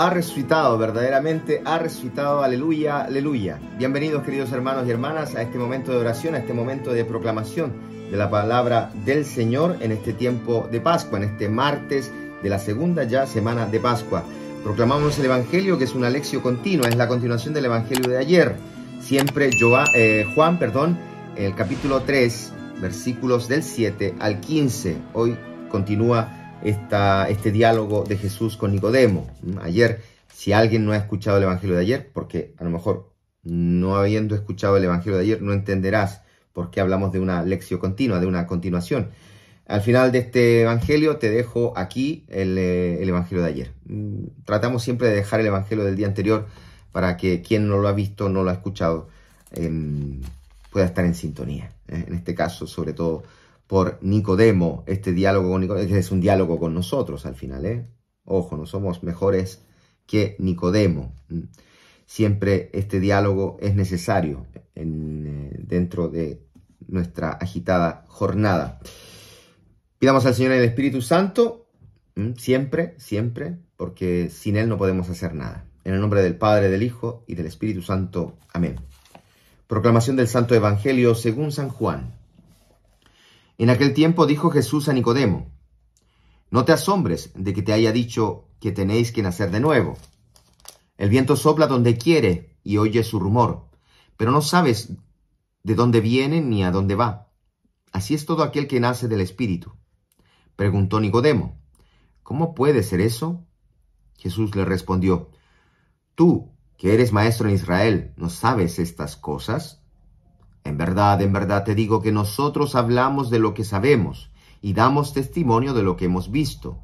ha resucitado, verdaderamente ha resucitado, aleluya, aleluya. Bienvenidos queridos hermanos y hermanas a este momento de oración, a este momento de proclamación de la palabra del Señor en este tiempo de Pascua, en este martes de la segunda ya semana de Pascua. Proclamamos el Evangelio que es una Alexio continua, es la continuación del Evangelio de ayer. Siempre eh, Juan, perdón, el capítulo 3, versículos del 7 al 15. Hoy continúa esta, este diálogo de Jesús con Nicodemo. Ayer, si alguien no ha escuchado el Evangelio de ayer, porque a lo mejor no habiendo escuchado el Evangelio de ayer, no entenderás por qué hablamos de una lección continua, de una continuación. Al final de este Evangelio te dejo aquí el, eh, Evangelio de ayer. Mm, tratamos siempre de dejar el Evangelio del día anterior para que quien no lo ha visto, no lo ha escuchado, em, pueda estar en sintonía. ¿eh? En este caso, sobre todo por Nicodemo, este diálogo con Nicodemo, es un diálogo con nosotros al final, ¿eh? Ojo, no somos mejores que Nicodemo. Siempre este diálogo es necesario eh, dentro de nuestra agitada jornada. Pidamos al Señor el Espíritu Santo, siempre, siempre, porque sin Él no podemos hacer nada. En el nombre del Padre, del Hijo y del Espíritu Santo. Amén. Proclamación del Santo Evangelio según San Juan. En aquel tiempo dijo Jesús a Nicodemo, No te asombres de que te haya dicho que tenéis que nacer de nuevo. El viento sopla donde quiere y oye su rumor, pero no sabes de dónde viene ni a dónde va. Así es todo aquel que nace del Espíritu. Preguntó Nicodemo, ¿cómo puede ser eso? Jesús le respondió, Tú, que eres maestro en Israel, ¿no sabes estas cosas? En verdad, en verdad te digo que nosotros hablamos de lo que sabemos y damos testimonio de lo que hemos visto,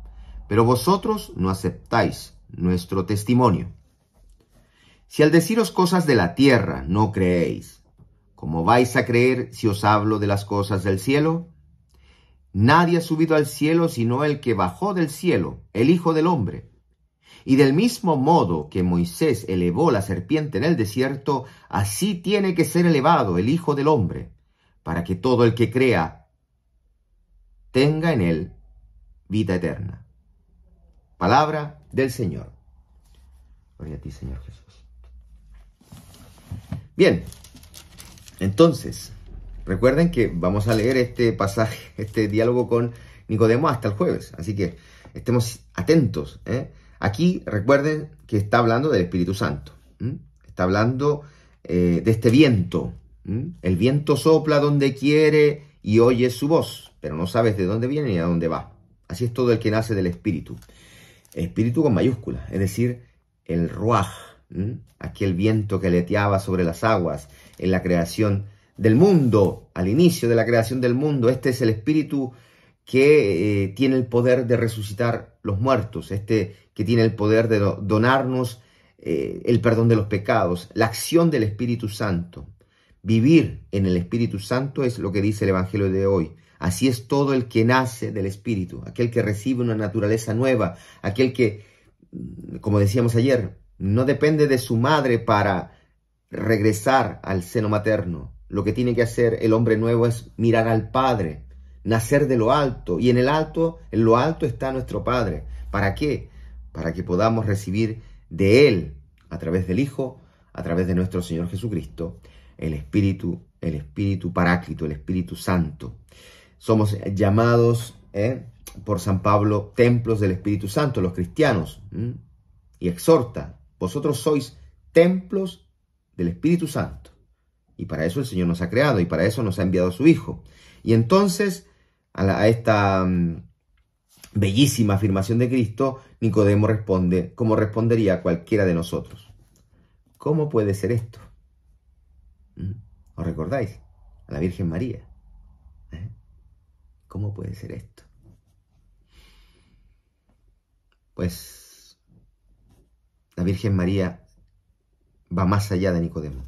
pero vosotros no aceptáis nuestro testimonio. Si al deciros cosas de la tierra no creéis, ¿cómo vais a creer si os hablo de las cosas del cielo? Nadie ha subido al cielo sino el que bajó del cielo, el Hijo del Hombre. Y del mismo modo que Moisés elevó la serpiente en el desierto, así tiene que ser elevado el Hijo del Hombre, para que todo el que crea tenga en él vida eterna. Palabra del Señor. Gloria a ti, Señor Jesús. Bien, entonces, recuerden que vamos a leer este pasaje, este diálogo con Nicodemo hasta el jueves, así que estemos atentos, ¿eh? Aquí recuerden que está hablando del Espíritu Santo. Está hablando eh, de este viento. El viento sopla donde quiere y oye su voz, pero no sabes de dónde viene ni a dónde va. Así es todo el que nace del Espíritu. Espíritu con mayúscula, es decir, el ruaj, aquel viento que leteaba sobre las aguas en la creación del mundo, al inicio de la creación del mundo. Este es el Espíritu que eh, tiene el poder de resucitar los muertos, este que tiene el poder de donarnos eh, el perdón de los pecados, la acción del Espíritu Santo. Vivir en el Espíritu Santo es lo que dice el Evangelio de hoy. Así es todo el que nace del Espíritu, aquel que recibe una naturaleza nueva, aquel que, mm, como decíamos ayer, no depende de su madre para regresar al seno materno. Lo que tiene que hacer el hombre nuevo es mirar al Padre, nacer de lo alto, y en el alto, en lo alto está nuestro Padre. ¿Para qué? Para que podamos recibir de Él, a través del Hijo, a través de nuestro Señor Jesucristo, el Espíritu, el Espíritu Paráclito, el Espíritu Santo. Somos llamados ¿eh? por San Pablo templos del Espíritu Santo, los cristianos, y exhorta, vosotros sois templos del Espíritu Santo. Y para eso el Señor nos ha creado y para eso nos ha enviado a su Hijo. Y entonces a, esta mm, bellísima afirmación de Cristo, Nicodemo responde como respondería cualquiera de nosotros. ¿Cómo puede ser esto? ¿Mm? ¿Os recordáis? A la Virgen María. ¿Eh? ¿Cómo puede ser esto? Pues la Virgen María va más allá de Nicodemo.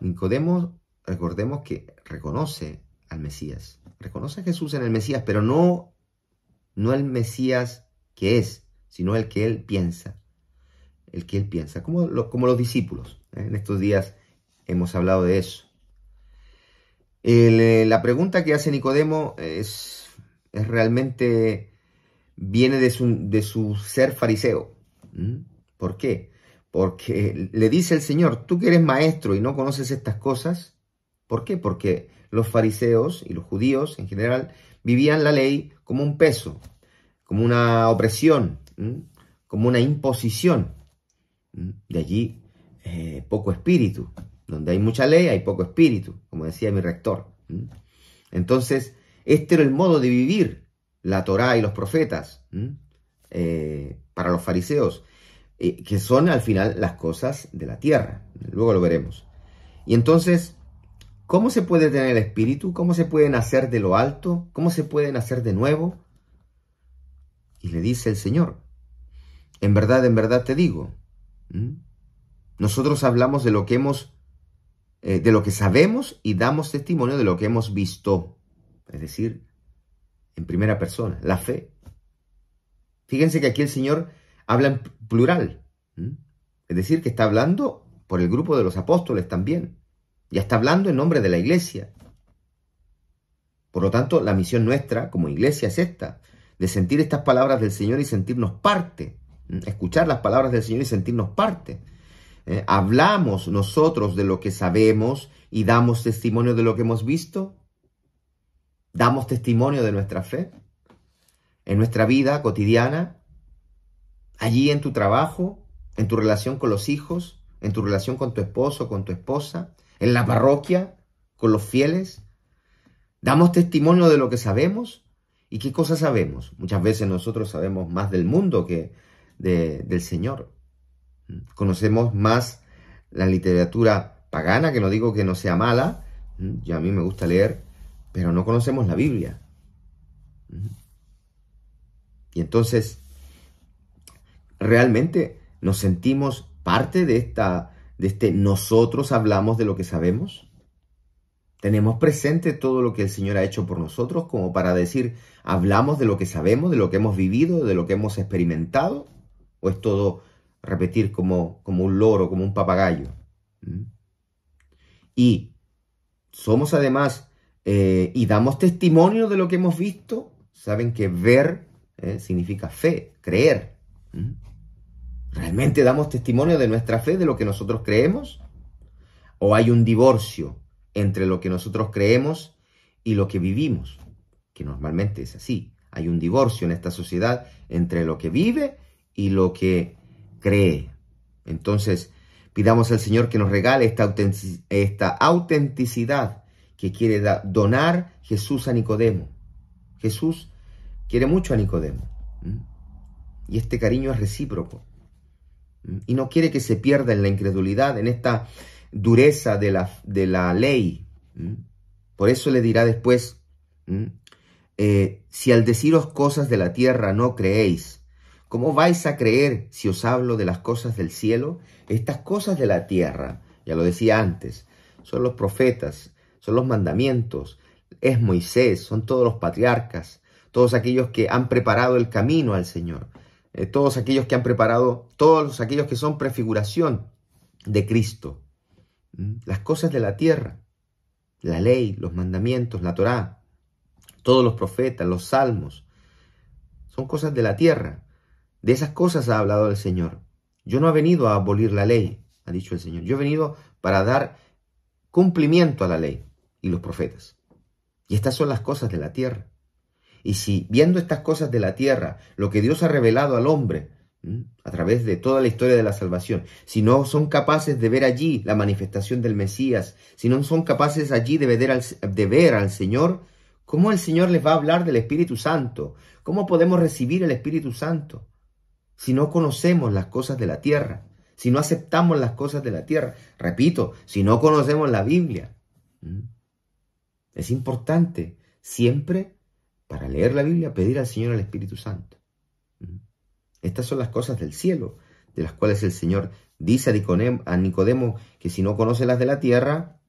Nicodemo, recordemos que reconoce al Mesías, reconoce a Jesús en el Mesías, pero no, no el Mesías que es, sino el que él piensa. El que él piensa, como, como los discípulos. ¿eh? En estos días hemos hablado de eso. Eh, la pregunta que hace Nicodemo es, es realmente, viene de su, ser fariseo. ¿Mm? ¿Por qué? Porque le dice el Señor, tú que eres maestro y no conoces estas cosas, ¿por qué? Porque los fariseos y los judíos en general vivían la ley como un peso, como una opresión, como una imposición. De allí eh, poco espíritu. Donde hay mucha ley hay poco espíritu, como decía mi rector. Entonces, este era el modo de vivir la Torá y los profetas eh, para los fariseos, eh, que son al final las cosas de la tierra. Luego lo veremos. Y entonces, ¿Cómo se puede tener el espíritu? ¿Cómo se puede nacer de lo alto? ¿Cómo se puede nacer de nuevo? Y le dice el Señor, en verdad, en verdad te digo, nosotros hablamos de lo que hemos, eh, de lo que sabemos y damos testimonio de lo que hemos visto, es decir, en primera persona, la fe. Fíjense que aquí el Señor habla en plural, es decir, que está hablando por el grupo de los apóstoles también. Ya está hablando en nombre de la iglesia. Por lo tanto, la misión nuestra como iglesia es esta, de sentir estas palabras del Señor y sentirnos parte, mm, escuchar las palabras del Señor y sentirnos parte. ¿Eh? ¿Hablamos nosotros de lo que sabemos y damos testimonio de lo que hemos visto? ¿Damos testimonio de nuestra fe? ¿En nuestra vida cotidiana? ¿Allí en tu trabajo? ¿En tu relación con los hijos? ¿En tu relación con tu esposo, con tu esposa? en la parroquia, con los fieles. Damos testimonio de lo que sabemos y qué cosas sabemos. Muchas veces nosotros sabemos más del mundo que del Señor. Conocemos más la literatura pagana, que no digo que no sea mala, yo a mí me gusta leer, pero no conocemos la Biblia. Y entonces, realmente nos sentimos parte de esta de este nosotros hablamos de lo que sabemos? ¿Tenemos presente todo lo que el Señor ha hecho por nosotros como para decir, hablamos de lo que sabemos, de lo que hemos vivido, de lo que hemos experimentado? ¿O es todo repetir como, como un loro, como un papagayo? ¿Mm? Y somos además eh, y damos testimonio de lo que hemos visto. Saben que ver eh, significa fe, creer. ¿Mm? ¿Realmente damos testimonio de nuestra fe, de lo que nosotros creemos? ¿O hay un divorcio entre lo que nosotros creemos y lo que vivimos? Que normalmente es así. Hay un divorcio en esta sociedad entre lo que vive y lo que cree. Entonces, pidamos al Señor que nos regale esta, autenticidad que quiere donar Jesús a Nicodemo. Jesús quiere mucho a Nicodemo. Y este cariño es recíproco. Y no quiere que se pierda en la incredulidad, en esta dureza de la, ley. ¿Mm? Por eso le dirá después, ¿Mm? eh, si al deciros cosas de la tierra no creéis, ¿cómo vais a creer si os hablo de las cosas del cielo? Estas cosas de la tierra, ya lo decía antes, son los profetas, son los mandamientos, es Moisés, son todos los patriarcas, todos aquellos que han preparado el camino al Señor. Eh, todos aquellos que han preparado, todos aquellos que son prefiguración de Cristo, las cosas de la tierra, la ley, los mandamientos, la Torá, todos los profetas, los salmos, son cosas de la tierra. De esas cosas ha hablado el Señor. Yo no he venido a abolir la ley, ha dicho el Señor. Yo he venido para dar cumplimiento a la ley y los profetas. Y estas son las cosas de la tierra. Y si viendo estas cosas de la tierra, lo que Dios ha revelado al hombre a través de toda la historia de la salvación, si no son capaces de ver allí la manifestación del Mesías, si no son capaces allí de ver al, de ver al Señor, ¿cómo el Señor les va a hablar del Espíritu Santo? ¿Cómo podemos recibir el Espíritu Santo? Si no conocemos las cosas de la tierra, si no aceptamos las cosas de la tierra, repito, si no conocemos la Biblia. Es importante siempre para leer la Biblia, pedir al Señor al Espíritu Santo. Estas son las cosas del cielo, de las cuales el Señor dice a Nicodemo que si no conoce las de la tierra,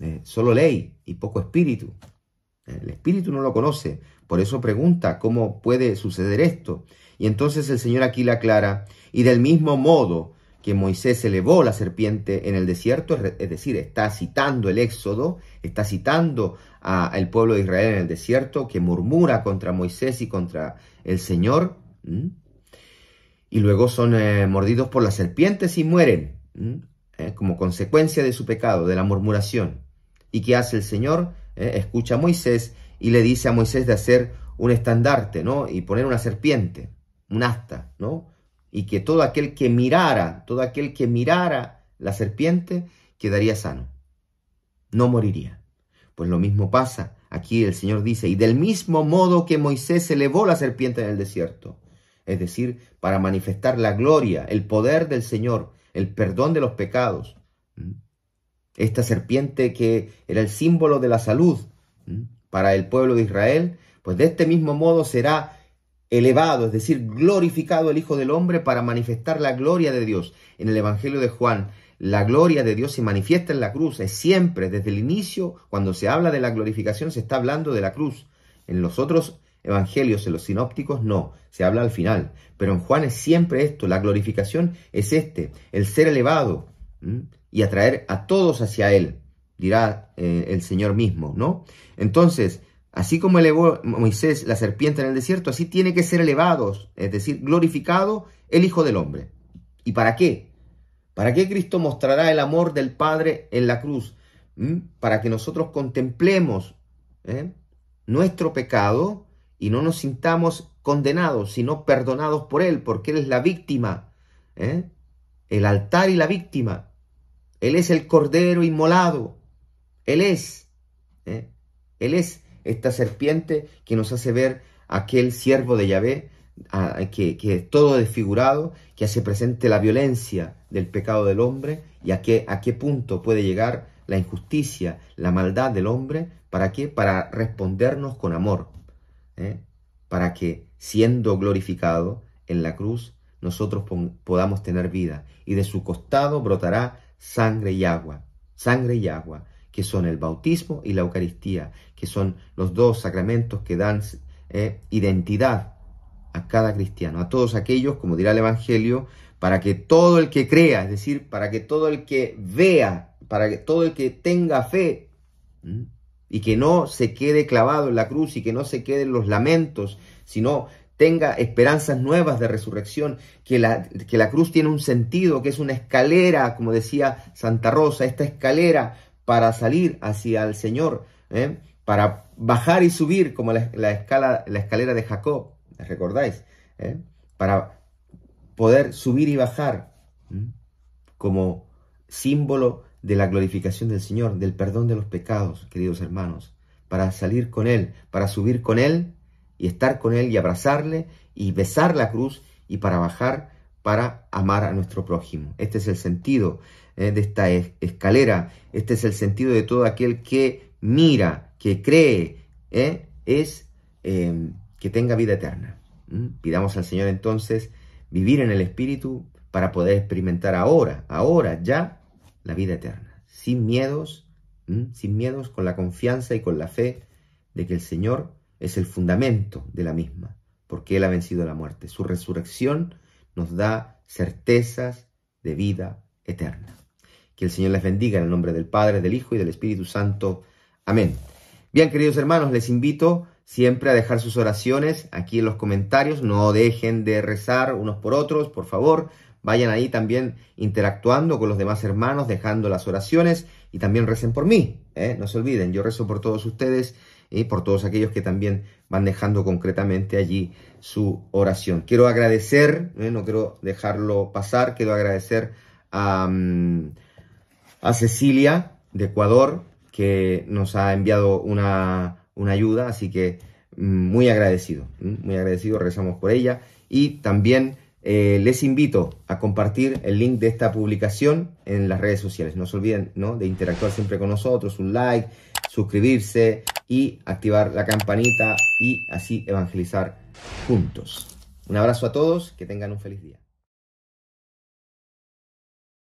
eh, solo ley y poco espíritu. El espíritu no lo conoce, por eso pregunta cómo puede suceder esto. Y entonces el Señor aquí la aclara, y del mismo modo que Moisés elevó la serpiente en el desierto, es decir, está citando el Éxodo, está citando al pueblo de Israel en el desierto que murmura contra Moisés y contra el Señor, y luego son eh, mordidos por las serpientes y mueren eh, como consecuencia de su pecado, de la murmuración. ¿Y qué hace el Señor? Eh, escucha a Moisés y le dice a Moisés de hacer un estandarte, ¿no? Y poner una serpiente, un asta, ¿no? y que todo aquel que mirara, todo aquel que mirara la serpiente, quedaría sano, no moriría. Pues lo mismo pasa, aquí el Señor dice, y del mismo modo que Moisés elevó la serpiente en el desierto, es decir, para manifestar la gloria, el poder del Señor, el perdón de los pecados. Esta serpiente que era el símbolo de la salud para el pueblo de Israel, pues de este mismo modo será elevado, es decir, glorificado el Hijo del Hombre para manifestar la gloria de Dios. En el Evangelio de Juan, la gloria de Dios se manifiesta en la cruz, es siempre, desde el inicio, cuando se habla de la glorificación, se está hablando de la cruz. En los otros evangelios, en los sinópticos, no, se habla al final. Pero en Juan es siempre esto, la glorificación es este, el ser elevado y atraer a todos hacia Él, dirá eh, el Señor mismo, ¿no? Entonces, Así como elevó Moisés la serpiente en el desierto, así tiene que ser elevados, es decir, glorificado el Hijo del Hombre. ¿Y para qué? ¿Para qué Cristo mostrará el amor del Padre en la cruz? ¿Mm? Para que nosotros contemplemos ¿eh? nuestro pecado y no nos sintamos condenados, sino perdonados por Él, porque Él es la víctima, ¿eh? el altar y la víctima. Él es el cordero inmolado. Él es. ¿eh? Él es esta serpiente que nos hace ver aquel siervo de Yahvé, que, es todo desfigurado, que hace presente la violencia del pecado del hombre y a qué, a qué punto puede llegar la injusticia, la maldad del hombre, ¿para qué? Para respondernos con amor, ¿eh? para que siendo glorificado en la cruz, nosotros podamos tener vida y de su costado brotará sangre y agua, sangre y agua que son el bautismo y la Eucaristía, que son los dos sacramentos que dan eh, identidad a cada cristiano, a todos aquellos, como dirá el Evangelio, para que todo el que crea, es decir, para que todo el que vea, para que todo el que tenga fe, y que no se quede clavado en la cruz y que no se queden los lamentos, sino tenga esperanzas nuevas de resurrección, que la, que la cruz tiene un sentido, que es una escalera, como decía Santa Rosa, esta escalera para salir hacia el Señor, ¿eh? para bajar y subir como la, escala, la escalera de Jacob, ¿recordáis? ¿Eh? Para poder subir y bajar ¿Mm? como símbolo de la glorificación del Señor, del perdón de los pecados, queridos hermanos, para salir con Él, para subir con Él y estar con Él y abrazarle y besar la cruz y para bajar para amar a nuestro prójimo. Este es el sentido eh, de esta escalera. Este es el sentido de todo aquel que mira, que cree, ¿eh? es em, que tenga vida eterna. ¿Mm? Pidamos al Señor entonces vivir en el Espíritu para poder experimentar ahora, ahora ya, la vida eterna. Sin miedos, ¿Mm? sin miedos, con la confianza y con la fe de que el Señor es el fundamento de la misma, porque Él ha vencido la muerte. Su resurrección nos da certezas de vida eterna. Que el Señor les bendiga en el nombre del Padre, del Hijo y del Espíritu Santo. Amén. Bien, queridos hermanos, les invito siempre a dejar sus oraciones aquí en los comentarios. No dejen de rezar unos por otros, por favor. Vayan ahí también interactuando con los demás hermanos, dejando las oraciones y también recen por mí. ¿eh? No se olviden, yo rezo por todos ustedes y por todos aquellos que también van dejando concretamente allí su oración. Quiero agradecer, ¿eh? no quiero dejarlo pasar, quiero agradecer a... Mm, a Cecilia de Ecuador, que nos ha enviado una, una ayuda, así que mm, muy agradecido, muy agradecido, rezamos por ella. Y también eh, les invito a compartir el link de esta publicación en las redes sociales. No se olviden ¿no? de interactuar siempre con nosotros, un like, suscribirse y activar la campanita y así evangelizar juntos. Un abrazo a todos, que tengan un feliz día.